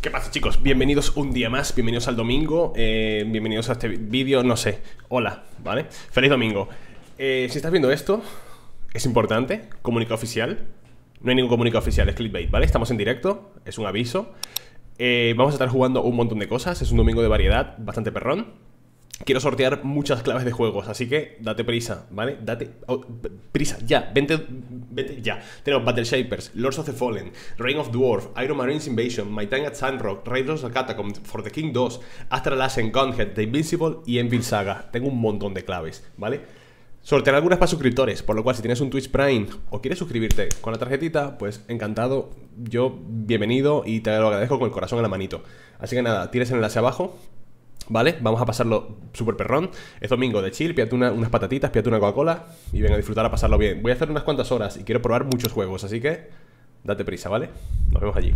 ¿Qué pasa chicos? Bienvenidos un día más, bienvenidos al domingo, eh, bienvenidos a este vídeo, no sé, hola, ¿vale? Feliz domingo. Eh, si estás viendo esto, es importante, comunicado oficial, no hay ningún comunicado oficial, es clickbait, ¿vale? Estamos en directo, es un aviso. Eh, vamos a estar jugando un montón de cosas, es un domingo de variedad, bastante perrón quiero sortear muchas claves de juegos, así que date prisa, ¿vale? Date oh, prisa, ya, vente, vente ya. Tenemos Battle Shapers, Lords of the Fallen, Reign of Dwarf, Iron Marines Invasion, My Time at Sandrock, Raiders of Catacomb, For the King 2, Astral en Gunhead, The Invincible y Envil Saga. Tengo un montón de claves, ¿vale? Sortear algunas para suscriptores, por lo cual si tienes un Twitch Prime o quieres suscribirte con la tarjetita, pues encantado, yo bienvenido y te lo agradezco con el corazón en la manito. Así que nada, tienes el enlace abajo, ¿Vale? Vamos a pasarlo súper perrón. Es domingo de chill, píate unas patatitas, píate una Coca-Cola y ven a disfrutar a pasarlo bien. Voy a hacer unas cuantas horas y quiero probar muchos juegos, así que date prisa, ¿vale? Nos vemos allí.